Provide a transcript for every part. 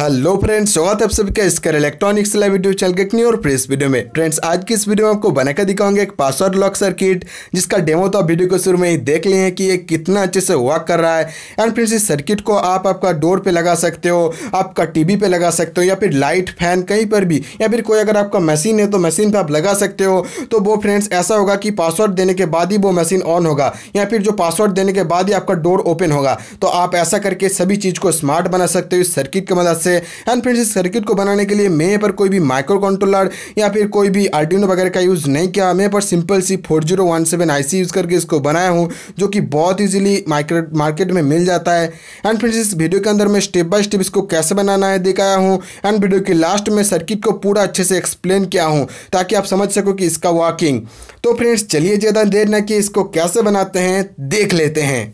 hello friends स्वागत है आप सबका इसका इलेक्ट्रॉनिक्स लाइव वीडियो चल के और प्रेस वीडियो में फ्रेंड्स आज की इस वीडियो में आपको बनाकर दिखाऊंगे एक पासवर्ड लॉक सर्किट जिसका डेमो तो आप वीडियो के शुरू में ही देख लिए हैं कि ये कितना अच्छे से वर्क कर रहा है एंड फ्रेंड्स इस सर्किट को आप आपका डोर पर लगा सकते हो आपका टी पे लगा सकते हो या फिर लाइट फैन कहीं पर भी या फिर कोई अगर आपका मशीन है तो मशीन पर आप लगा सकते हो तो वो फ्रेंड्स ऐसा होगा कि पासवर्ड देने के बाद ही वो मशीन ऑन होगा या फिर जो पासवर्ड देने के बाद ही आपका डोर ओपन होगा तो आप ऐसा करके सभी चीज़ को स्मार्ट बना सकते हो इस सर्किट की मदद से से एंड फ्रेंड्स इस सर्किट को बनाने के लिए मैं पर कोई भी माइक्रो कंट्रोलर या फिर कोई भी आर्डिनो वगैरह का यूज़ नहीं किया मैं पर simple C four zero one seven I C use करके इसको बनाया हूँ जो कि बहुत ईजिली मार्केट मार्केट में मिल जाता है एंड फ्रेंड्स इस वीडियो के अंदर मैं स्टेप बाय स्टेप इसको कैसे बनाना है दिखाया हूँ एंड वीडियो के लास्ट में सर्किट को पूरा अच्छे से एक्सप्लेन किया हूँ ताकि आप समझ सको कि इसका वॉकिंग तो फ्रेंड्स चलिए ज़्यादा देर न कि इसको कैसे बनाते हैं देख लेते हैं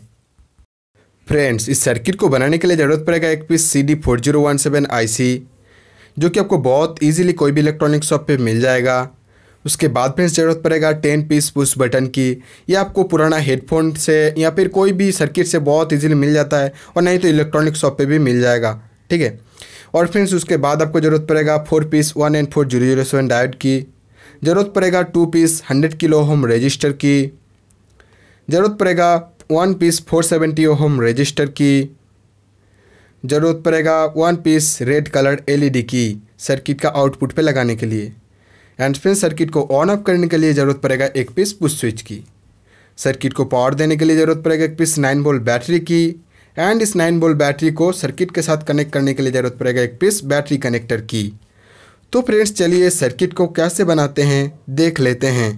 फ्रेंड्स इस सर्किट को बनाने के लिए ज़रूरत पड़ेगा एक piece C D four zero one seven I C जो कि आपको बहुत इजीली कोई भी इलेक्ट्रॉनिक शॉप पे मिल जाएगा उसके बाद फ्रेंड्स ज़रूरत पड़ेगा टेन पीस पुश बटन की या आपको पुराना हेडफोन से या फिर कोई भी सर्किट से बहुत ईजिली मिल जाता है और नहीं तो इलेक्ट्रॉनिक शॉप पर भी मिल जाएगा ठीक है और फ्रेंड्स उसके बाद आपको ज़रूरत पड़ेगा four piece one N four zero zero seven diode की ज़रूरत पड़ेगा two piece hundred kilo ohm resistor की ज़रूरत पड़ेगा one piece four seventy ohm resistor की ज़रूरत पड़ेगा one piece red colour LED की सर्किट का आउटपुट पे लगाने के लिए एंड फिर सर्किट को ऑन ऑफ करने के लिए ज़रूरत पड़ेगा एक पीस पुश स्विच की सर्किट को पावर देने के लिए ज़रूरत पड़ेगा एक पीस नाइन बोल्ट बैटरी की एंड इस नाइन बोल्ट बैटरी को सर्किट के साथ कनेक्ट करने के लिए ज़रूरत पड़ेगा एक पीस बैटरी कनेक्टर की तो फ्रेंड्स चलिए सर्किट को कैसे बनाते हैं देख लेते हैं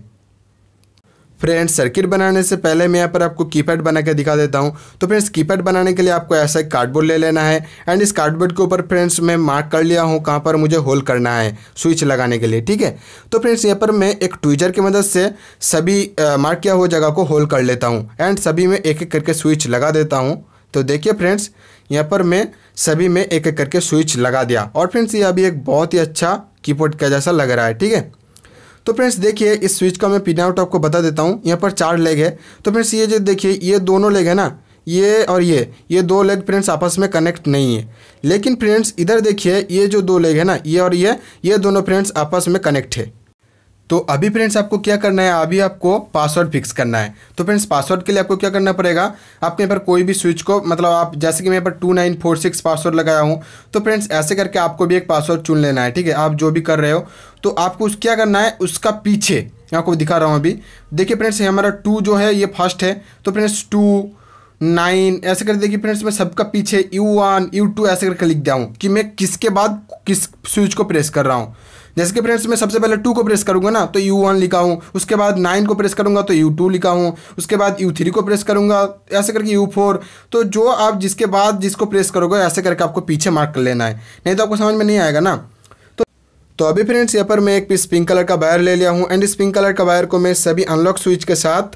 फ्रेंड्स सर्किट बनाने से पहले मैं यहाँ पर आपको कीपैड बना के दिखा देता हूँ तो फ्रेंड्स कीपैड बनाने के लिए आपको ऐसा एक कार्डबोर्ड ले लेना है एंड इस कार्डबोर्ड के ऊपर फ्रेंड्स मैं मार्क कर लिया हूँ कहाँ पर मुझे होल करना है स्विच लगाने के लिए ठीक है तो फ्रेंड्स यहाँ पर मैं एक ट्विजर की मदद से सभी मार्क किया हुआ जगह को होल कर लेता हूँ एंड सभी में एक एक करके स्विच लगा देता हूँ तो देखिए फ्रेंड्स यहाँ पर मैं सभी में एक एक करके स्विच लगा दिया और फ्रेंड्स ये अभी एक बहुत ही अच्छा कीबोर्ड का जैसा लग रहा है ठीक है तो फ्रेंड्स देखिए इस स्विच का मैं पिन आउट आपको बता देता हूँ यहाँ पर चार लेग है तो फ्रेंड्स ये जो देखिए ये दोनों लेग है ना ये और ये ये दो लेग फ्रेंड्स आपस में कनेक्ट नहीं है लेकिन फ्रेंड्स इधर देखिए ये जो दो लेग है ना ये और ये ये दोनों फ्रेंड्स आपस में कनेक्ट है तो अभी फ्रेंड्स आपको क्या करना है अभी आपको पासवर्ड फिक्स करना है तो फ्रेंड्स पासवर्ड के लिए आपको क्या करना पड़ेगा आपके यहाँ पर कोई भी स्विच को मतलब आप जैसे कि मैं यहाँ पर two nine four six password लगाया हूँ तो फ्रेंड्स ऐसे करके आपको भी एक पासवर्ड चुन लेना है ठीक है आप जो भी कर रहे हो तो आपको उस क्या करना है उसका पीछे मैं आपको दिखा रहा हूँ अभी देखिए फ्रेंड्स हमारा टू जो है ये फर्स्ट है तो फ्रेंड्स टू नाइन ऐसे कर देखिए फ्रेंड्स मैं सबका पीछे यू वन यू टू ऐसे करके लिख दिया हूँ कि मैं किसके बाद किस स्विच को प्रेस कर रहा हूँ जैसे कि फ्रेंड्स मैं सबसे पहले टू को प्रेस करूँगा ना तो यू वन लिखा हूँ उसके बाद नाइन को प्रेस करूँगा तो यू टू लिखा हूँ उसके बाद यू थ्री को प्रेस करूँगा ऐसे करके यू फोर तो जो आप जिसके बाद जिसको प्रेस करोगे ऐसे करके आपको पीछे मार्क कर लेना है नहीं तो आपको समझ में नहीं आएगा ना तो अभी फ्रेंड्स यहाँ पर मैं एक पीस पिंक कलर का वायर ले लिया हूँ एंड इस पिंक कलर का वायर को मैं सभी अनलॉक स्विच के साथ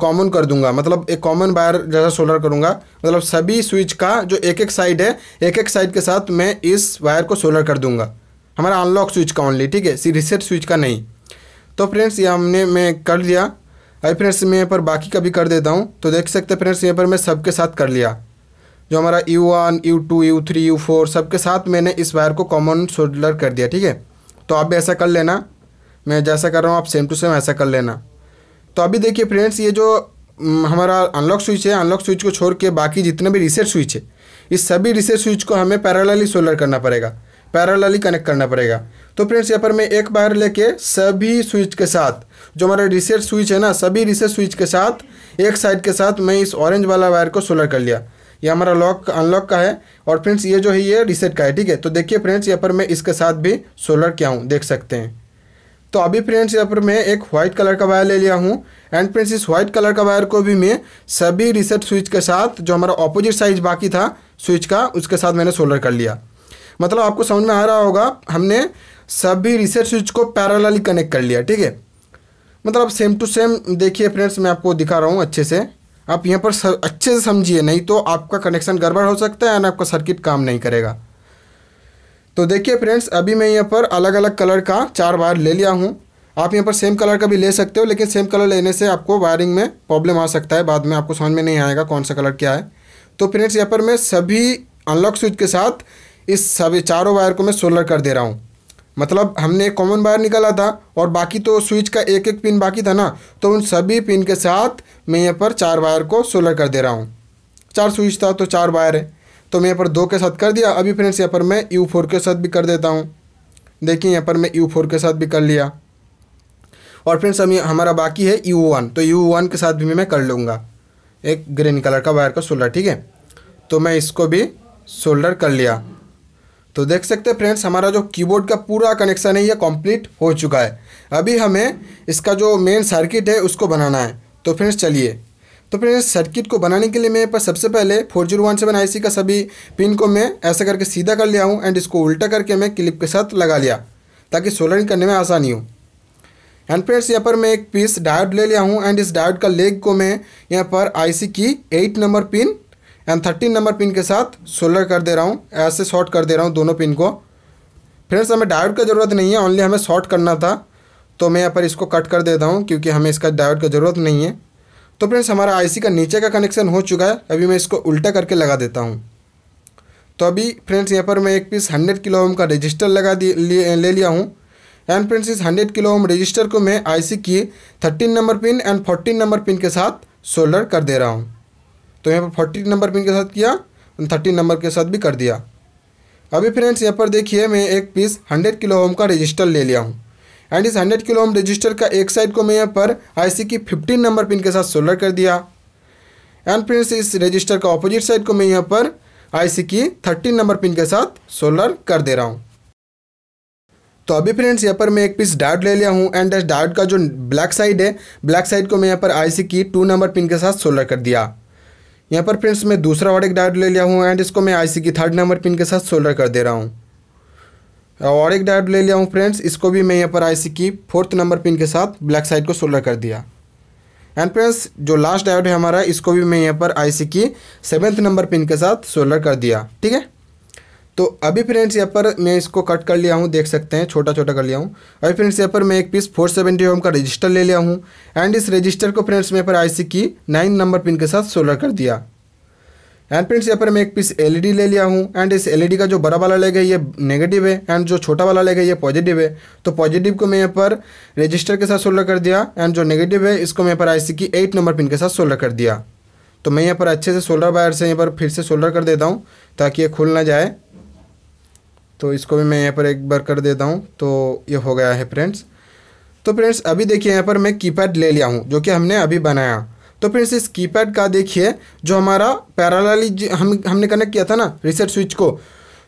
कॉमन कर दूंगा मतलब एक कॉमन वायर जैसा सोल्डर करूंगा मतलब सभी स्विच का जो एक एक साइड है एक एक साइड के साथ मैं इस वायर को सोल्डर कर दूंगा हमारा अनलॉक स्विच का ओनली ठीक है रिसेट स्विच का नहीं तो फ्रेंड्स ये हमने मैं कर लिया अभी फ्रेंड्स मैं यहाँ पर बाकी का भी कर देता हूँ तो देख सकते फ्रेंड्स यहाँ पर मैं सबके साथ कर लिया जो हमारा U1, U2, U3, U4 सबके साथ मैंने इस वायर को कॉमन सोल्डर कर दिया ठीक है तो आप भी ऐसा कर लेना मैं जैसा कर रहा हूँ आप सेम टू सेम ऐसा कर लेना तो अभी देखिए फ्रेंड्स ये जो हमारा अनलॉक स्विच है अनलॉक स्विच को छोड़ के बाकी जितने भी रिसेट स्विच है इस सभी रिसेट स्विच को हमें पैरालली सोलर करना पड़ेगा पैरालली कनेक्ट करना पड़ेगा तो फ्रेंड्स यहाँ पर मैं एक बार लेके सभी स्विच के साथ जो हमारा रिसेट स्विच है ना सभी रिसेट स्विच के साथ एक साइड के साथ मैं इस ऑरेंज वाला वायर को सोलर कर लिया ये हमारा लॉक अनलॉक का है और फ्रेंड्स ये जो है ये रिसेट का है ठीक है तो देखिए फ्रेंड्स यहाँ पर मैं इसके साथ भी सोलर क्या हूँ देख सकते हैं तो अभी फ्रेंड्स यहाँ पर मैं एक व्हाइट कलर का वायर ले लिया हूँ एंड फ्रेंड्स इस व्हाइट कलर का वायर को भी मैं सभी रिसेट स्विच के साथ जो हमारा ऑपोजिट साइज बाकी था स्विच का उसके साथ मैंने सोलर कर लिया मतलब आपको समझ में आ रहा होगा हमने सभी रिसेट स्विच को पैरालली कनेक्ट कर लिया ठीक है मतलब सेम टू सेम देखिए फ्रेंड्स मैं आपको दिखा रहा हूँ अच्छे से आप यहाँ पर सर, अच्छे से समझिए नहीं तो आपका कनेक्शन गड़बड़ हो सकता है एंड आपका सर्किट काम नहीं करेगा तो देखिए फ्रेंड्स अभी मैं यहाँ पर अलग अलग कलर का चार वायर ले लिया हूँ आप यहाँ पर सेम कलर का भी ले सकते हो लेकिन सेम कलर लेने से आपको वायरिंग में प्रॉब्लम आ सकता है बाद में आपको समझ में नहीं आएगा कौन सा कलर क्या है तो फ्रेंड्स यहाँ पर मैं सभी अनलॉक स्विच के साथ इस सभी चारों वायर को मैं सोलर कर दे रहा हूँ मतलब हमने कॉमन वायर निकाला था और बाकी तो स्विच का एक एक पिन बाकी था ना तो उन सभी पिन के साथ मैं यहाँ पर चार वायर को सोलर कर दे रहा हूँ चार स्विच था तो चार वायर है तो मैं यहाँ पर दो के साथ कर दिया अभी फ्रेंड्स यहाँ पर मैं यू फोर के साथ भी कर देता हूँ देखिए यहाँ पर मैं यू फोर के साथ भी कर लिया और फ्रेंड्स अभी हमारा बाकी है यू वन तो यू वन के साथ भी मैं कर लूँगा एक ग्रीन कलर का वायर का सोल्डर ठीक है तो मैं इसको भी सोल्डर कर लिया तो देख सकते हैं फ्रेंड्स हमारा जो कीबोर्ड का पूरा कनेक्शन है ये कंप्लीट हो चुका है अभी हमें इसका जो मेन सर्किट है उसको बनाना है तो फ्रेंड्स चलिए तो फ्रेंड्स सर्किट को बनाने के लिए मेरे पास सबसे पहले four zero one seven I का सभी पिन को मैं ऐसा करके सीधा कर लिया हूँ एंड इसको उल्टा करके मैं क्लिप के साथ लगा लिया ताकि सोल्डरिंग करने में आसानी हो एंड फ्रेंड्स यहाँ पर मैं एक पीस डायोड ले लिया हूँ एंड इस डायोड का लेग को मैं यहाँ पर आईसी की eight number pin and thirteen number pin के साथ सोलर कर दे रहा हूँ ऐसे शॉर्ट कर दे रहा हूँ दोनों पिन को फ्रेंड्स हमें डायोड का ज़रूरत नहीं है ओनली हमें शॉर्ट करना था तो मैं यहाँ पर इसको कट कर देता हूँ क्योंकि हमें इसका डायोड का ज़रूरत नहीं है तो फ्रेंड्स हमारा आईसी का नीचे का कनेक्शन हो चुका है अभी मैं इसको उल्टा करके लगा देता हूँ तो अभी फ्रेंड्स यहाँ पर मैं एक पीस हंड्रेड किलो ओम का रजिस्टर लगा दिए ले लिया हूँ एंड फ्रेंड्स इस हंड्रेड किलो ओम रजिस्टर को मैं आई की thirteen number pin and fourteen number pin के साथ सोल्डर कर दे रहा हूँ तो यहाँ पर फोर्टी नंबर पिन के साथ किया थर्टी नंबर के साथ भी कर दिया अभी फ्रेंड्स यहाँ पर देखिए मैं एक पीस हंड्रेड किलो ओम का रजिस्टर ले लिया हूँ एंड इस हंड्रेड किलो ओम रजिस्टर का एक साइड को मैं यहाँ पर आईसी की फिफ्टीन नंबर पिन के साथ सोल्डर कर दिया एंड फ्रेंड्स इस रजिस्टर का ऑपोजिट साइड को मैं यहाँ पर आईसी की थर्टीन नंबर पिन के साथ सोल्डर कर दे रहा हूँ तो अभी फ्रेंड्स यहाँ पर मैं एक पीस डार्ट ले लिया हूँ एंड डार्ट का जो ब्लैक साइड है ब्लैक साइड को मैं यहाँ पर आई की टू नंबर पिन के साथ सोल्डर कर दिया यहाँ पर फ्रेंड्स मैं दूसरा और एक डायोड ले लिया हूँ एंड इसको मैं आईसी की थर्ड नंबर पिन के साथ सोल्डर कर दे रहा हूँ और एक डायोड ले लिया हूँ फ्रेंड्स इसको भी मैं यहाँ पर आईसी की फोर्थ नंबर पिन के साथ ब्लैक साइड को सोल्डर कर दिया एंड फ्रेंड्स जो लास्ट डायोड है हमारा इसको भी मैं यहाँ पर आई की सेवन्थ नंबर पिन के साथ सोल्डर कर दिया ठीक है तो अभी फ्रेंड्स यहाँ पर मैं इसको कट कर लिया हूँ देख सकते हैं छोटा छोटा कर लिया हूँ अभी फ्रेंड्स यहाँ पर मैं एक पीस फोर सेवेंटी ओम का रजिस्टर ले लिया हूँ एंड इस रजिस्टर को फ्रेंड्स मैं पर आईसी की नाइन नंबर पिन के साथ सोलर कर दिया एंड फ्रेंड्स यहाँ पर मैं एक पीस एलईडी e ले लिया हूँ एंड इस एलईडी e का जो बड़ा वाला लेगा ये नेगेटिव है एंड जो छोटा वाला लेगा ये पॉजिटिव है तो पॉजिटिव को मैं यहाँ पर रजिस्टर के साथ सोल्डर कर दिया एंड जो नेगेटिव है इसको मैं यहाँ पर आई की एट नंबर पिन के साथ सोल्डर कर दिया तो मैं यहाँ पर अच्छे से सोल्डर वायर से यहाँ पर फिर से सोल्डर कर देता हूँ ताकि ये खुल ना जाए तो इसको भी मैं यहाँ पर एक बार कर देता हूँ तो ये हो गया है फ्रेंड्स तो फ्रेंड्स अभी देखिए यहाँ पर मैं कीपैड ले लिया हूँ जो कि हमने अभी बनाया तो फ्रेंड्स इस कीपैड का देखिए जो हमारा पैराली हम हमने कनेक्ट किया था ना रिसेट स्विच को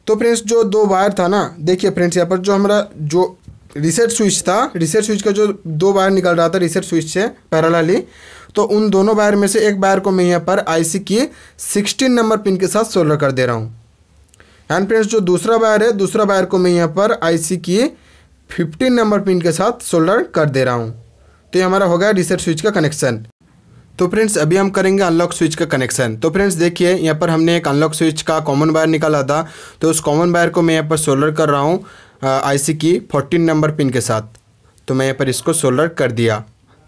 तो फ्रेंड्स जो दो वायर था ना देखिए फ्रेंड्स यहाँ पर जो हमारा जो रिसेट स्विच था रिसेट स्विच का जो दो वायर निकल रहा था रिसेट स्विच से पैराली तो उन दोनों वायर में से एक वायर को मैं यहाँ पर आईसी की सिक्सटीन नंबर पिन के साथ सोल्डर कर दे रहा हूँ एंड फ्रेंड्स जो दूसरा वायर है दूसरा वायर को मैं यहाँ पर आईसी की 15 नंबर पिन के साथ सोल्डर कर दे रहा हूँ तो ये हमारा हो गया रिसेट स्विच का कनेक्शन तो फ्रेंड्स अभी हम करेंगे अनलॉक स्विच का कनेक्शन तो फ्रेंड्स देखिए यहाँ पर हमने एक अनलॉक स्विच का कॉमन वायर निकाला था तो उस कॉमन वायर को मैं यहाँ पर सोल्डर कर रहा हूँ आईसी की 14 नंबर पिन के साथ तो मैं यहाँ पर इसको सोल्डर कर दिया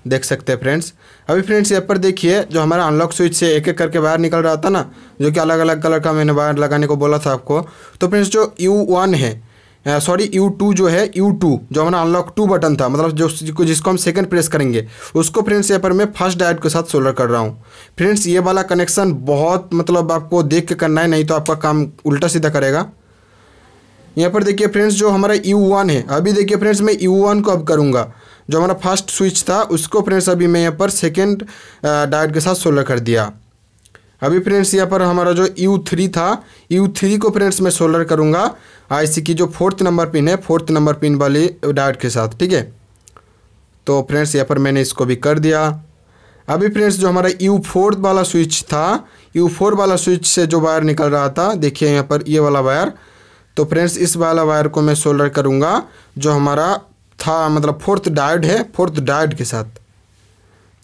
देख सकते हैं फ्रेंड्स अभी फ्रेंड्स यहाँ पर देखिए जो हमारा अनलॉक स्विच से एक एक करके बाहर निकल रहा था ना जो कि अलग अलग कलर का मैंने बाहर लगाने को बोला था आपको तो फ्रेंड्स जो यू वन है सॉरी यू टू जो है यू टू जो हमारा अनलॉक टू बटन था मतलब जो जिसको, जिसको हम सेकंड प्रेस करेंगे उसको फ्रेंड्स यहाँ पर मैं फर्स्ट डायट के साथ सोलर कर रहा हूँ फ्रेंड्स ये वाला कनेक्शन बहुत मतलब आपको देख के करना है नहीं तो आपका काम उल्टा सीधा करेगा यहाँ पर देखिए फ्रेंड्स जो हमारा यू वन है अभी देखिए फ्रेंड्स मैं यू वन को अब करूँगा जो हमारा फर्स्ट स्विच था उसको फ्रेंड्स अभी मैं यहाँ पर सेकेंड डायोड के साथ सोलर कर दिया अभी फ्रेंड्स यहाँ पर हमारा जो U3 था U3 को फ्रेंड्स मैं सोलर करूँगा आईसी की जो फोर्थ नंबर पिन है फोर्थ नंबर पिन वाली डायोड के साथ ठीक है तो फ्रेंड्स यहाँ पर मैंने इसको भी कर दिया अभी फ्रेंड्स जो हमारा यू वाला स्विच था यू फोर वाला स्विच से जो वायर निकल रहा था देखिए यहाँ पर ये वाला वायर तो फ्रेंड्स इस वाला वायर को मैं सोल्डर करूँगा जो हमारा था मतलब फोर्थ डायड है फोर्थ डायड के साथ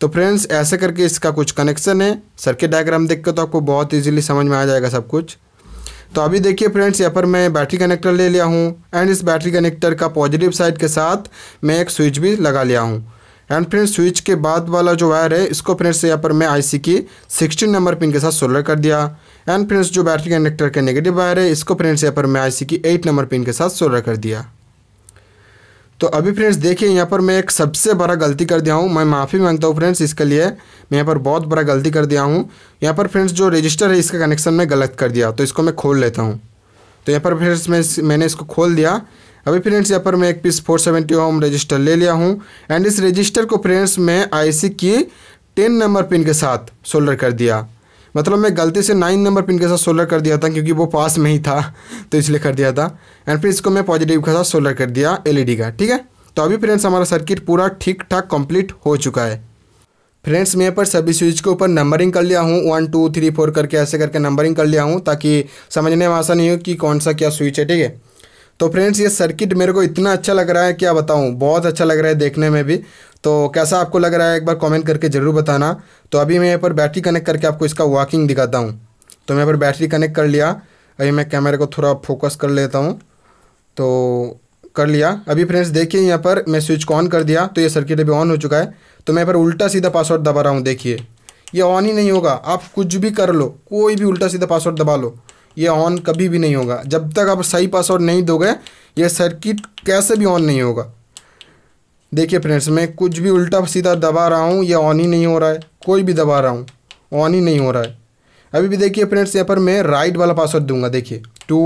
तो फ्रेंड्स ऐसे करके इसका कुछ कनेक्शन है सर्किट डायग्राम देख के तो आपको बहुत इजीली समझ में आ जाएगा सब कुछ तो अभी देखिए फ्रेंड्स यहाँ पर मैं बैटरी कनेक्टर ले लिया हूँ एंड इस बैटरी कनेक्टर का पॉजिटिव साइड के साथ मैं एक स्विच भी लगा लिया हूँ एंड फ्रेंड्स स्विच के बाद वाला जो वायर है इसको फ्रेंड्स यहाँ पर मैं आई की सिक्सटीन नंबर पिन के साथ सोलर कर दिया एंड फ्रेंड्स जो बैटरी कनेक्टर का नेगेटिव वायर है इसको फ्रेंड्स यहाँ पर मैं आई की एट नंबर पिन के साथ सोलर कर दिया तो अभी फ्रेंड्स देखिए यहाँ पर मैं एक सबसे बड़ा गलती कर दिया हूँ मैं माफ़ी मांगता हूँ फ्रेंड्स इसके लिए मैं यहाँ पर बहुत बड़ा गलती कर दिया हूँ यहाँ पर फ्रेंड्स जो रजिस्टर है इसका कनेक्शन में गलत कर दिया तो इसको मैं खोल लेता हूँ तो यहाँ पर फ्रेंड्स मैं मैंने इसको खोल दिया अभी फ्रेंड्स यहाँ पर मैं एक piece four seventy ohm resistor ले लिया हूँ एंड इस रजिस्टर को फ्रेंड्स मैं आईसी की टेन नंबर पिन के साथ सोल्डर कर दिया मतलब मैं गलती से नाइन नंबर पिन के साथ सोलर कर दिया था क्योंकि वो पास में ही था तो इसलिए कर दिया था एंड फिर इसको मैं पॉजिटिव के साथ सोलर कर दिया एलईडी का ठीक है तो अभी फ्रेंड्स हमारा सर्किट पूरा ठीक ठाक कंप्लीट हो चुका है फ्रेंड्स मैं यहाँ पर सभी स्विच के ऊपर नंबरिंग कर लिया हूँ वन टू थ्री फोर करके ऐसे करके नंबरिंग कर लिया हूँ ताकि समझने में आसानी हो कि कौन सा क्या स्विच है ठीक है तो फ्रेंड्स ये सर्किट मेरे को इतना अच्छा लग रहा है क्या बताऊँ बहुत अच्छा लग रहा है देखने में भी तो कैसा आपको लग रहा है एक बार कमेंट करके ज़रूर बताना तो अभी मैं यहाँ पर बैटरी कनेक्ट करके आपको इसका वॉकिंग दिखाता हूँ तो मैं यहाँ पर बैटरी कनेक्ट कर लिया अभी मैं कैमरे को थोड़ा फोकस कर लेता हूँ तो कर लिया अभी फ्रेंड्स देखिए यहाँ पर मैं स्विच ऑन कर दिया तो ये सर्किट अभी ऑन हो चुका है तो मैं यहाँ पर उल्टा सीधा पासवर्ड दबा रहा हूँ देखिए ये ऑन ही नहीं होगा आप कुछ भी कर लो कोई भी उल्टा सीधा पासवर्ड दबा लो ये ऑन कभी भी नहीं होगा जब तक आप सही पासवर्ड नहीं दोगे ये सर्किट कैसे भी ऑन नहीं होगा देखिए फ्रेंड्स मैं कुछ भी उल्टा सीधा दबा रहा हूँ या ऑन ही नहीं हो रहा है कोई भी दबा रहा हूँ ऑन ही नहीं हो रहा है अभी भी देखिए फ्रेंड्स यहाँ पर मैं राइट वाला पासवर्ड दूंगा देखिए two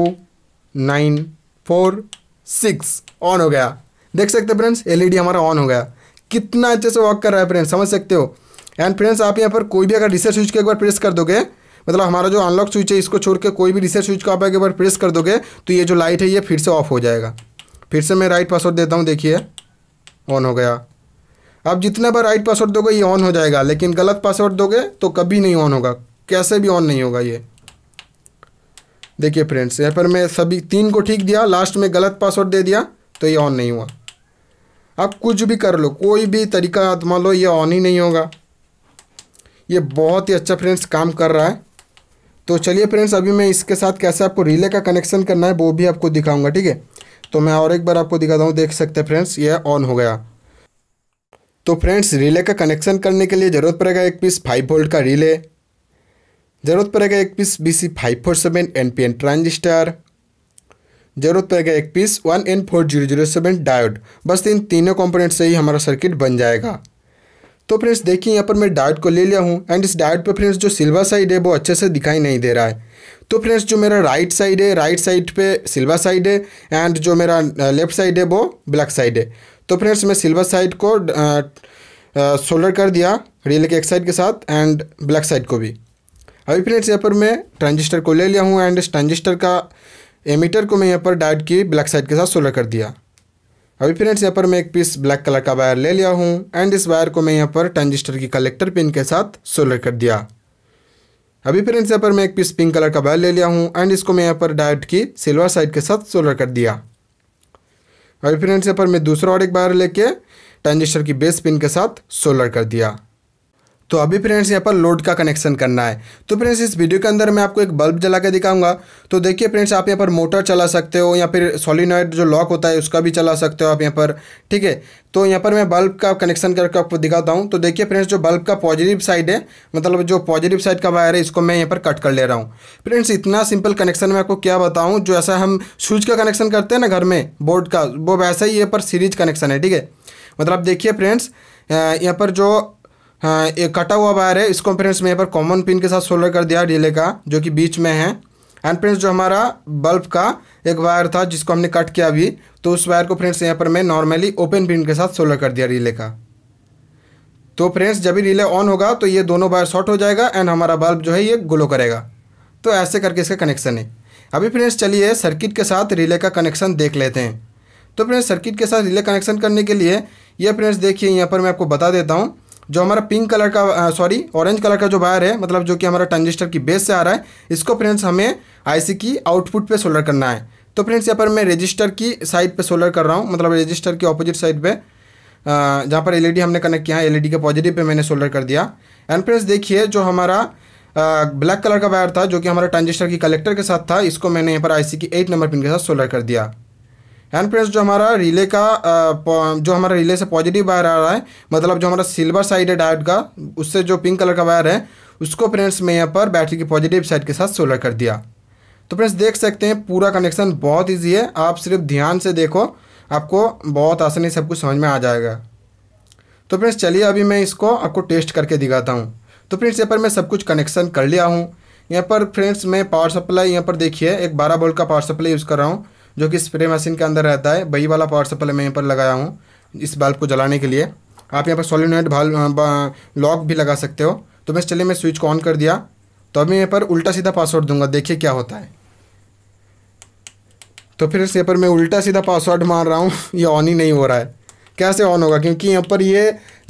nine four six on हो गया देख सकते हैं फ्रेंड्स एलईडी e हमारा ऑन हो गया कितना अच्छे से वर्क कर रहा है फ्रेंड्स समझ सकते हो एंड फ्रेंड्स आप यहाँ पर कोई भी अगर रिसर्च स्विच को एक बार प्रेस कर दोगे मतलब हमारा जो अनलॉक स्विच है इसको छोड़ के कोई भी रिसर्च स्विच को आप एक बार प्रेस कर दोगे तो ये जो लाइट है ये फिर से ऑफ हो जाएगा फिर से मैं राइट पासवर्ड देता हूँ देखिए ऑन हो गया आप जितने बार राइट पासवर्ड दोगे ये ऑन हो जाएगा लेकिन गलत पासवर्ड दोगे तो कभी नहीं ऑन होगा कैसे भी ऑन नहीं होगा ये देखिए फ्रेंड्स यहाँ पर मैं सभी तीन को ठीक दिया लास्ट में गलत पासवर्ड दे दिया तो ये ऑन नहीं हुआ आप कुछ भी कर लो कोई भी तरीका आजमा लो ये ऑन ही नहीं होगा ये बहुत ही अच्छा फ्रेंड्स काम कर रहा है तो चलिए फ्रेंड्स अभी मैं इसके साथ कैसे आपको रिले का कनेक्शन करना है वो भी आपको दिखाऊंगा ठीक है तो मैं और एक बार आपको दिखाता हूँ देख सकते हैं फ्रेंड्स यह ऑन हो गया तो फ्रेंड्स रिले का कनेक्शन करने के लिए ज़रूरत पड़ेगा एक पीस फाइव वोल्ट का रिले ज़रूरत पड़ेगा एक piece B C five four seven N P N transistor ज़रूरत पड़ेगा एक piece one N four zero zero seven diode बस इन तीनों कंपोनेंट से ही हमारा सर्किट बन जाएगा तो फ्रेंड्स देखिए यहाँ पर मैं डार्ट को ले लिया हूँ एंड इस डायट पर फ्रेंड्स जो सिल्वर साइड है वो अच्छे से दिखाई नहीं दे रहा है तो फ्रेंड्स जो मेरा राइट साइड है राइट साइड पे सिल्वर साइड है एंड जो मेरा लेफ्ट साइड है वो ब्लैक साइड है तो फ्रेंड्स मैं सिल्वर साइड को सोल्डर कर दिया रेल के एक साइड के साथ एंड ब्लैक साइड को भी अभी फ्रेंड्स यहाँ पर मैं ट्रांजिस्टर को ले लिया हूँ एंड इस ट्रांजिस्टर का एमीटर को मैं यहाँ पर डार्ट की ब्लैक साइड के साथ सोल्डर कर दिया अभी फ्रेंड्स यहाँ पर मैं एक पीस ब्लैक कलर का वायर ले लिया हूँ एंड इस वायर को मैं यहाँ पर ट्रांजिस्टर की कलेक्टर पिन के साथ सोल्डर कर दिया अभी फ्रेंड्स यहाँ पर मैं एक पीस पिंक कलर का वायर ले लिया हूँ एंड इसको मैं यहाँ पर डायट की सिल्वर साइड के साथ सोल्डर कर दिया अभी फ्रेंड्स यहाँ पर मैं दूसरा और एक वायर लेके ट्रांजिस्टर की बेस पिन के साथ सोल्डर कर दिया तो अभी फ्रेंड्स यहाँ पर लोड का कनेक्शन करना है तो फ्रेंड्स इस वीडियो के अंदर मैं आपको एक बल्ब जला के दिखाऊंगा तो देखिए फ्रेंड्स आप यहाँ पर मोटर चला सकते हो या फिर सोलिनॉइड जो लॉक होता है उसका भी चला सकते हो आप यहाँ पर ठीक है तो यहाँ पर मैं बल्ब का कनेक्शन करके आपको दिखाता हूँ तो देखिए फ्रेंड्स जो बल्ब का पॉजिटिव साइड है मतलब जो पॉजिटिव साइड का वायर है इसको मैं यहाँ पर कट कर ले रहा हूँ फ्रेंड्स इतना सिंपल कनेक्शन मैं आपको क्या बताऊँ जो ऐसा हम स्विच का कनेक्शन करते हैं ना घर में बोर्ड का वो वैसा ही यहाँ पर सीरीज कनेक्शन है ठीक है मतलब देखिए फ्रेंड्स यहाँ पर जो हाँ ये कटा हुआ वायर है इसको फ्रेंड्स मैं यहाँ पर कॉमन पिन के साथ सोल्डर कर दिया रिले का जो कि बीच में है एंड फ्रेंड्स जो हमारा बल्ब का एक वायर था जिसको हमने कट किया अभी तो उस वायर को फ्रेंड्स यहाँ पर मैं नॉर्मली ओपन पिन के साथ सोल्डर कर दिया रिले का तो फ्रेंड्स जब भी रिले ऑन होगा तो ये दोनों वायर शॉर्ट हो जाएगा एंड हमारा बल्ब जो है ये ग्लो करेगा तो ऐसे करके इसका कनेक्शन है अभी फ्रेंड्स चलिए सर्किट के साथ रिले का कनेक्शन देख लेते हैं तो फ्रेंड्स सर्किट के साथ रिले कनेक्शन करने के लिए ये फ्रेंड्स देखिए यहाँ पर मैं आपको बता देता हूँ जो हमारा पिंक कलर का सॉरी ऑरेंज कलर का जो वायर है मतलब जो कि हमारा ट्रांजिस्टर की बेस से आ रहा है इसको फ्रेंड्स हमें आईसी की आउटपुट पे सोल्डर करना है तो फ्रेंड्स यहाँ पर मैं रजिस्टर की साइड पे सोल्डर कर रहा हूँ मतलब रजिस्टर की ऑपोजिट साइड पे जहाँ पर एलईडी e हमने कनेक्ट किया है एल e के पॉजिटिव पे मैंने सोल्डर कर दिया एंड फ्रेंड्स देखिए जो हमारा ब्लैक कलर का वायर था जो कि हमारा ट्रांजिस्टर की कलेक्टर के साथ था इसको मैंने यहाँ पर आईसी की एट नंबर पिन के साथ सोल्डर कर दिया एंड फ्रेंड्स जो हमारा रिले का जो हमारा रिले से पॉजिटिव वायर आ रहा है मतलब जो हमारा सिल्वर साइड है डायोड का उससे जो पिंक कलर का वायर है उसको फ्रेंड्स मैं यहाँ पर बैटरी की पॉजिटिव साइड के साथ सोलर कर दिया तो फ्रेंड्स देख सकते हैं पूरा कनेक्शन बहुत ईजी है आप सिर्फ ध्यान से देखो आपको बहुत आसानी सब कुछ समझ में आ जाएगा तो फ्रेंड्स चलिए अभी मैं इसको आपको टेस्ट करके दिखाता हूँ तो फ्रेंड्स यहाँ पर मैं सब कुछ कनेक्शन कर लिया हूँ यहाँ पर फ्रेंड्स मैं पावर सप्लाई यहाँ पर देखिए एक बारह बोल्ट का पावर सप्लाई यूज़ कर रहा हूँ जो कि स्प्रे मशीन के अंदर रहता है वही वाला पावर सप्लाई मैं यहाँ पर लगाया हूँ इस बल्ब को जलाने के लिए आप यहाँ पर सोलिनोइड भाल लॉक भी लगा सकते हो तो मैं चलिए मैं स्विच को ऑन कर दिया तो अभी यहाँ पर उल्टा सीधा पासवर्ड दूंगा देखिए क्या होता है तो फिर यहाँ पर मैं उल्टा सीधा पासवर्ड मार रहा हूँ ये ऑन ही नहीं हो रहा है कैसे ऑन होगा क्योंकि यहाँ पर ये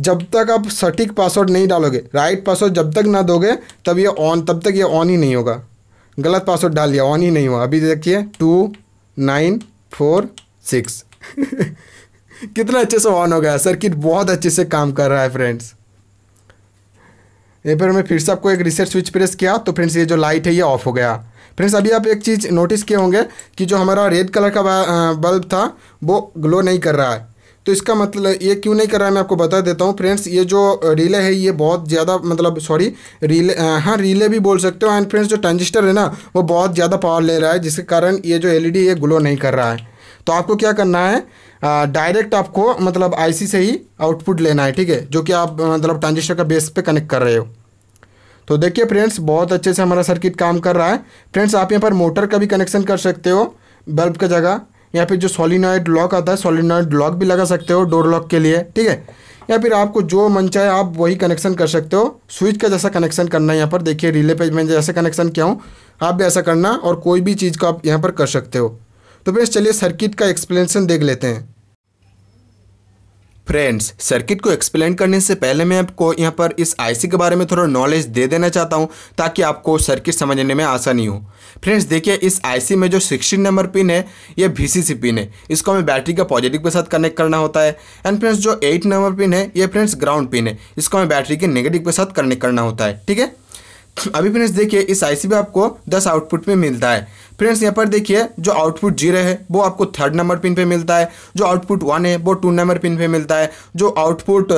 जब तक आप सटीक पासवर्ड नहीं डालोगे राइट पासवर्ड जब तक ना दोगे तब ये ऑन तब तक ये ऑन ही नहीं होगा गलत पासवर्ड डाल लिया ऑन ही नहीं हुआ अभी देखिए टू नाइन फोर सिक्स कितना अच्छे से ऑन हो गया सर्किट बहुत अच्छे से काम कर रहा है फ्रेंड्स ये पर मैं फिर से आपको एक रिसेट स्विच प्रेस किया तो फ्रेंड्स ये जो लाइट है ये ऑफ हो गया फ्रेंड्स अभी आप एक चीज़ नोटिस किए होंगे कि जो हमारा रेड कलर का बल्ब था वो ग्लो नहीं कर रहा है तो इसका मतलब ये क्यों नहीं कर रहा है मैं आपको बता देता हूँ फ्रेंड्स ये जो रिले है ये बहुत ज़्यादा मतलब सॉरी रिले हाँ रिले भी बोल सकते हो एंड फ्रेंड्स जो ट्रांजिस्टर है ना वो बहुत ज़्यादा पावर ले रहा है जिसके कारण ये जो एल ये ग्लो नहीं कर रहा है तो आपको क्या करना है डायरेक्ट आपको मतलब आई से ही आउटपुट लेना है ठीक है जो कि आप मतलब ट्रांजिस्टर का बेस पर कनेक्ट कर रहे हो तो देखिए फ्रेंड्स बहुत अच्छे से हमारा सर्किट काम कर रहा है फ्रेंड्स आप यहाँ पर मोटर का भी कनेक्शन कर सकते हो बल्ब का जगह यहाँ पे जो सोलिनॉइड लॉक आता है सोलिनॉइड लॉक भी लगा सकते हो डोर लॉक के लिए ठीक है या फिर आपको जो मन चाहे आप वही कनेक्शन कर सकते हो स्विच का जैसा कनेक्शन करना है यहाँ पर देखिए रिले पे मैं जैसा कनेक्शन किया हूँ आप भी ऐसा करना और कोई भी चीज़ को आप यहाँ पर कर सकते हो तो फिर चलिए सर्किट का एक्सप्लेनेशन देख लेते हैं फ्रेंड्स सर्किट को एक्सप्लेन करने से पहले मैं आपको यहाँ पर इस आईसी के बारे में थोड़ा नॉलेज दे देना चाहता हूँ ताकि आपको सर्किट समझने में आसानी हो फ्रेंड्स देखिए इस आईसी में जो सिक्सटीन नंबर पिन है ये वीसीसी पिन है इसको हमें बैटरी का पॉजिटिव के साथ कनेक्ट करना होता है एंड फ्रेंड्स जो एट नंबर पिन है ये फ्रेंड्स ग्राउंड पिन है इसको हमें बैटरी के नेगेटिव के साथ कनेक्ट करना होता है ठीक है अभी फ्रेंड्स देखिए इस आईसी में आपको दस आउटपुट में मिलता है फ्रेंड्स यहाँ पर देखिए जो आउटपुट जीरो है वो आपको थर्ड नंबर पिन पे मिलता है जो आउटपुट वन है वो टू नंबर पिन पे मिलता है जो आउटपुट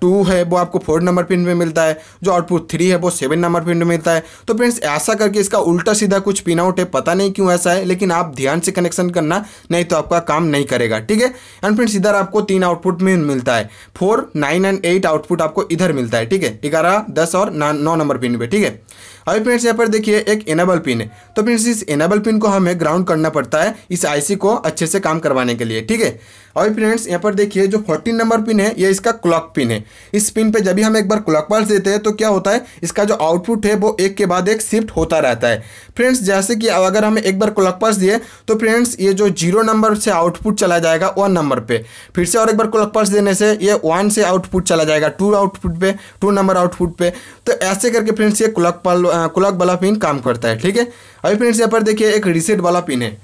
टू है वो आपको फोर्थ नंबर पिन पे मिलता है जो आउटपुट थ्री है वो सेवन नंबर पिन पे मिलता है तो फ्रेंड्स ऐसा करके इसका उल्टा सीधा कुछ पिन आउट है पता नहीं क्यों ऐसा है लेकिन आप ध्यान से कनेक्शन करना नहीं तो आपका काम नहीं करेगा ठीक है एंड फ्रेंड्स इधर आपको तीन आउटपुट में मिलता है four nine and eight output आपको इधर मिलता है ठीक है ग्यारह दस और नौ नंबर पिन पर ठीक है अभी फ्रेंड्स यहाँ पर देखिए एक एनाबल पिन है तो फ्रेंड्स इस एनाबल पिन को हमें ग्राउंड करना पड़ता है इस आईसी को अच्छे से काम करवाने के लिए ठीक है और फ्रेंड्स यहाँ पर देखिए जो फोर्टीन नंबर पिन है ये इसका क्लॉक पिन है इस पिन पे जब भी हम एक बार क्लॉक पल्स देते हैं तो क्या होता है इसका जो आउटपुट है वो एक के बाद एक शिफ्ट होता रहता है फ्रेंड्स जैसे कि अगर हम एक बार क्लॉक पल्स दिए तो फ्रेंड्स ये जो जीरो नंबर से आउटपुट चला जाएगा वन नंबर पर फिर से और एक बार क्लॉक पल्स देने से ये वन से आउटपुट चला जाएगा टू आउटपुट पर टू नंबर आउटपुट पर तो ऐसे करके फ्रेंड्स ये क्लॉक पल क्लॉक वाला पिन काम करता है ठीक है अभी फ्रेंड्स यहाँ पर देखिए एक रिसेट वाला पिन है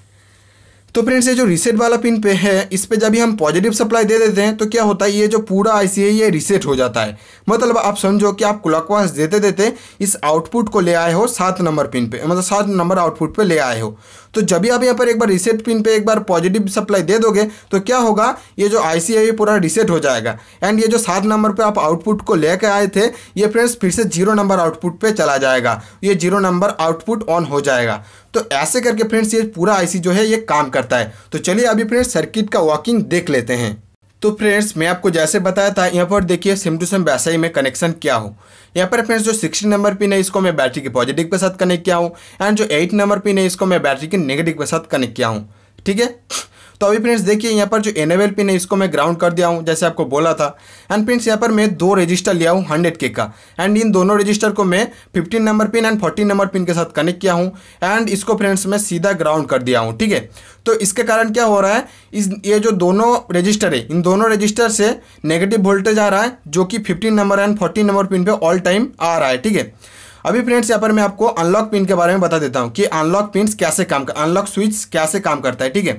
तो फ्रेंड्स ये जो रिसेट वाला पिन पे है इस पर जब भी हम पॉजिटिव सप्लाई दे देते हैं तो क्या होता है ये जो पूरा आईसी है ये रिसेट हो जाता है मतलब आप समझो कि आप क्लॉकवाइज देते देते इस आउटपुट को ले आए हो सात नंबर पिन पे मतलब सात नंबर आउटपुट पे ले आए हो तो जब भी आप यहाँ पर एक बार रिसेट पिन पे एक बार पॉजिटिव सप्लाई दे दोगे तो क्या होगा ये जो आई सी ये पूरा रिसेट हो जाएगा एंड ये जो सात नंबर पर आप आउटपुट को लेकर आए थे ये फ्रेंड्स फिर से जीरो नंबर आउटपुट पर चला जाएगा ये जीरो नंबर आउटपुट ऑन हो जाएगा तो ऐसे करके फ्रेंड्स ये पूरा आईसी जो है ये काम करता है तो चलिए अभी फ्रेंड्स सर्किट का वॉकिंग देख लेते हैं तो फ्रेंड्स मैं आपको जैसे बताया था यहाँ पर देखिए सिम टू सिम वैसा ही में कनेक्शन क्या हो यहाँ पर फ्रेंड्स जो सिक्सटी नंबर पिन है इसको मैं बैटरी के पॉजिटिव के साथ कनेक्ट किया हूँ एंड जो एट नंबर पिन है इसको मैं बैटरी के नेगेटिव के साथ कनेक्ट किया हूँ ठीक है तो अभी फ्रेंड्स देखिए यहाँ पर जो एनेबल पिन है इसको मैं ग्राउंड कर दिया हूँ जैसे आपको बोला था एंड फ्रेंड्स यहाँ पर मैं दो रजिस्टर लिया हूँ हंड्रेड के का एंड इन दोनों रजिस्टर को मैं fifteen number pin and fourteen number pin के साथ कनेक्ट किया हूँ एंड इसको फ्रेंड्स मैं सीधा ग्राउंड कर दिया हूँ ठीक है तो इसके कारण क्या हो रहा है इस ये जो दोनों रजिस्टर है इन दोनों रजिस्टर से नेगेटिव वोल्टेज आ रहा है जो कि fifteen number and fourteen number pin पर ऑल टाइम आ रहा है ठीक है अभी फ्रेंड्स यहाँ पर मैं आपको अनलॉक पिन के बारे में बता देता हूँ कि अनलॉक पिन कैसे काम कर अनलॉक स्विच कैसे काम करता है ठीक है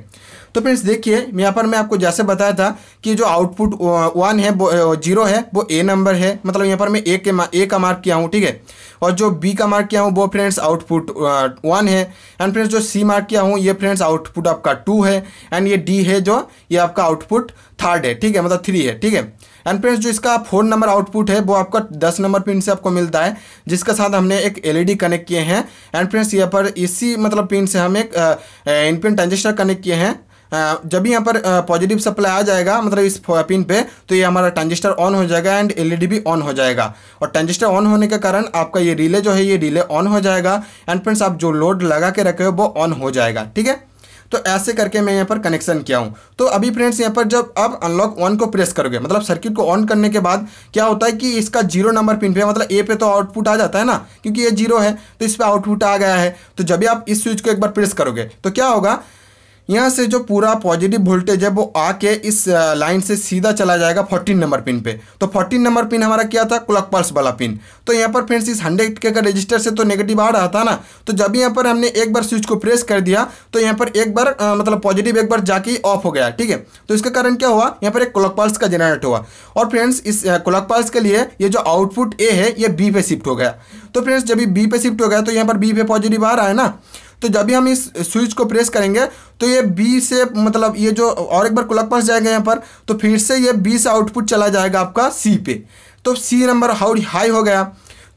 तो फ्रेंड्स देखिए यहाँ पर मैं आपको जैसे बताया था कि जो आउटपुट वन है वो जीरो है वो ए नंबर है मतलब यहाँ पर मैं ए के ए का मार्क किया हूँ ठीक है और जो बी का मार्क किया हूँ वो फ्रेंड्स आउटपुट वन है एंड फ्रेंड्स जो सी मार्क किया हूँ ये फ्रेंड्स आउटपुट आपका टू है एंड ये डी है जो ये आपका आउटपुट थर्ड है ठीक है मतलब थ्री है ठीक है एंड फ्रेंड्स जो इसका फोर नंबर आउटपुट है वो आपका दस नंबर पिन से आपको मिलता है जिसके साथ हमने एक एलईडी कनेक्ट किए हैं एंड फ्रेंड्स यहाँ पर इसी मतलब पिन से हम एक इनपिन ट्रांजिस्टर कनेक्ट किए हैं जब भी यहाँ पर पॉजिटिव सप्लाई आ जाएगा मतलब इस पिन पे तो ये हमारा ट्रांजिस्टर ऑन हो जाएगा एंड एलईडी भी ऑन हो जाएगा और ट्रांजिस्टर ऑन होने के कारण आपका ये रिले जो है ये रिले ऑन हो जाएगा एंड फ्रेंड्स आप जो लोड लगा के रखे हो वो ऑन हो जाएगा ठीक है तो ऐसे करके मैं यहाँ पर कनेक्शन किया हूँ तो अभी फ्रेंड्स यहाँ पर जब आप अनलॉक वन को प्रेस करोगे मतलब सर्किट को ऑन करने के बाद क्या होता है कि इसका जीरो नंबर पिन पे मतलब ए पे तो आउटपुट आ जाता है ना क्योंकि ये जीरो है तो इस पर आउटपुट आ गया है तो जब भी आप इस स्विच को एक बार प्रेस करोगे तो क्या होगा यहाँ से जो पूरा पॉजिटिव वोल्टेज है वो आके इस लाइन से सीधा चला जाएगा 14 नंबर पिन पे तो 14 नंबर पिन हमारा क्या था क्लॉक पल्स वाला पिन तो यहाँ पर फ्रेंड्स इस हंड्रेड के का रजिस्टर से तो नेगेटिव आ रहा था ना तो जब यहाँ पर हमने एक बार स्विच को प्रेस कर दिया तो यहाँ पर एक बार आ, मतलब पॉजिटिव एक बार जाके ऑफ हो गया ठीक है तो इसका कारण क्या हुआ यहाँ पर एक क्लॉक पल्स का जनरेट हुआ और फ्रेंड्स इस क्लॉक पल्स के लिए ये जो आउटपुट ए है ये बी पे शिफ्ट हो गया तो फ्रेंड्स जब बी पे शिफ्ट हो गया तो यहाँ पर बी पे पॉजिटिव आ रहा है ना तो जब भी हम इस स्विच को प्रेस करेंगे तो ये बी से मतलब ये जो और एक बार क्लॉक पास जाएगा यहाँ पर तो फिर से ये बी से आउटपुट चला जाएगा आपका सी पे तो सी नंबर हाउ हाई हो गया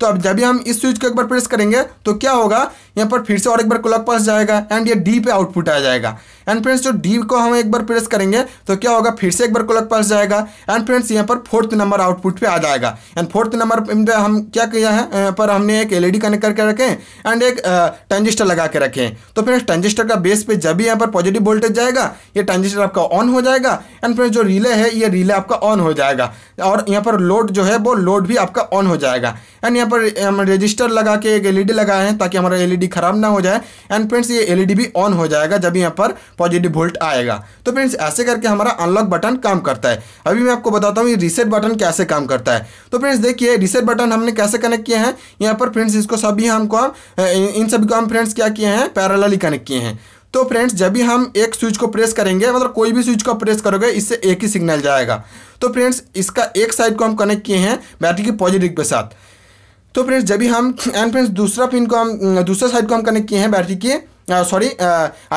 तो अब जब भी हम इस स्विच को एक बार प्रेस करेंगे तो क्या होगा यहाँ पर फिर से और एक बार क्लॉक पास जाएगा एंड ये डी पे आउटपुट आ जाएगा एंड फ्रेंड्स जो डी को हम एक बार प्रेस करेंगे तो क्या होगा फिर से एक बार क्लॉक पास जाएगा एंड फ्रेंड्स यहाँ पर फोर्थ नंबर आउटपुट पे आ जाएगा एंड फोर्थ नंबर हम क्या किया है यहाँ पर हमने एक एलईडी कनेक्ट e करके रखें एंड एक ट्रांजिस्टर लगा के रखें तो फ्रेंड्स ट्रांजिस्टर का बेस पे जब भी यहाँ पर पॉजिटिव वोल्टेज जाएगा ये ट्रांजिस्टर आपका ऑन हो जाएगा एंड फ्रेंड्स जो रिले है ये रिले आपका ऑन हो जाएगा और यहाँ पर लोड जो है वो लोड भी आपका ऑन हो जाएगा एंड यहाँ पर हम रजिस्टर लगा के एक एल e लगाए हैं ताकि हमारा एल एलईडी खराब ना हो जाए एंड फ्रेंड्स ये एलईडी भी ऑन हो जाएगा जब यहाँ पर पॉजिटिव वोल्ट आएगा तो फ्रेंड्स ऐसे करके हमारा अनलॉक बटन काम करता है अभी मैं आपको बताता हूँ ये रिसेट बटन कैसे काम करता है तो फ्रेंड्स देखिए रिसेट बटन हमने कैसे कनेक्ट किया है यहाँ पर फ्रेंड्स इसको सभी हमको इन सभी को हम फ्रेंड्स क्या किए हैं पैरालली कनेक्ट किए हैं तो फ्रेंड्स जब भी हम एक स्विच को प्रेस करेंगे मतलब कोई भी स्विच को प्रेस करोगे इससे एक ही सिग्नल जाएगा तो फ्रेंड्स इसका एक साइड को हम कनेक्ट किए हैं बैटरी की पॉजिटिव के साथ तो फ्रेंड्स जब भी हम एंड फ्रेंड्स दूसरा पिन को हम दूसरा साइड को हम कनेक्ट किए हैं बैटरी के सॉरी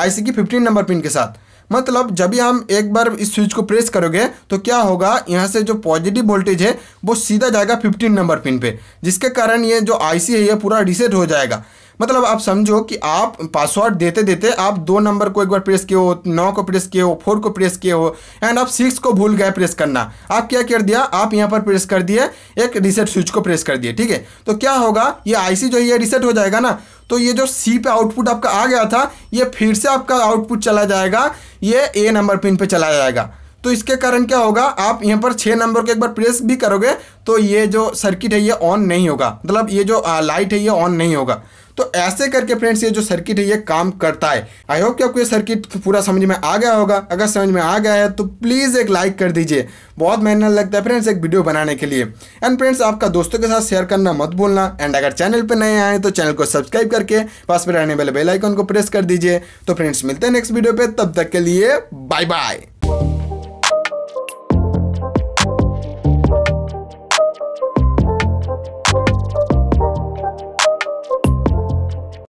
आईसी की फिफ्टीन नंबर पिन के साथ मतलब जब भी हम एक बार इस स्विच को प्रेस करोगे तो क्या होगा यहाँ से जो पॉजिटिव वोल्टेज है वो सीधा जाएगा 15 नंबर पिन पे जिसके कारण ये जो आईसी है ये पूरा रिसेट हो जाएगा मतलब आप समझो कि आप पासवर्ड देते देते आप दो नंबर को एक बार प्रेस किए हो नौ को प्रेस किए हो फोर को प्रेस किए हो एंड आप सिक्स को भूल गए प्रेस करना आप क्या कर दिया आप यहाँ पर प्रेस कर दिए एक रिसेट स्विच को प्रेस कर दिए ठीक है तो क्या होगा ये आईसी जो है ये रिसेट हो जाएगा ना तो ये जो सी पे आउटपुट आपका आ गया था ये फिर से आपका आउटपुट चला जाएगा ये ए नंबर पिन पर चला जाएगा तो इसके कारण क्या होगा आप यहाँ पर छः नंबर को एक बार प्रेस भी करोगे तो ये जो सर्किट है ये ऑन नहीं होगा मतलब ये जो लाइट है ये ऑन नहीं होगा तो ऐसे करके फ्रेंड्स ये जो सर्किट है ये काम करता है आई होप कि आपको ये सर्किट पूरा समझ में आ गया होगा अगर समझ में आ गया है तो प्लीज़ एक लाइक कर दीजिए बहुत मेहनत लगता है फ्रेंड्स एक वीडियो बनाने के लिए एंड फ्रेंड्स आपका दोस्तों के साथ शेयर करना मत भूलना एंड अगर चैनल पर नए आए तो चैनल को सब्सक्राइब करके पास में रहने वाले बेलाइकॉन को प्रेस कर दीजिए तो फ्रेंड्स मिलते हैं नेक्स्ट वीडियो पर तब तक के लिए बाय बाय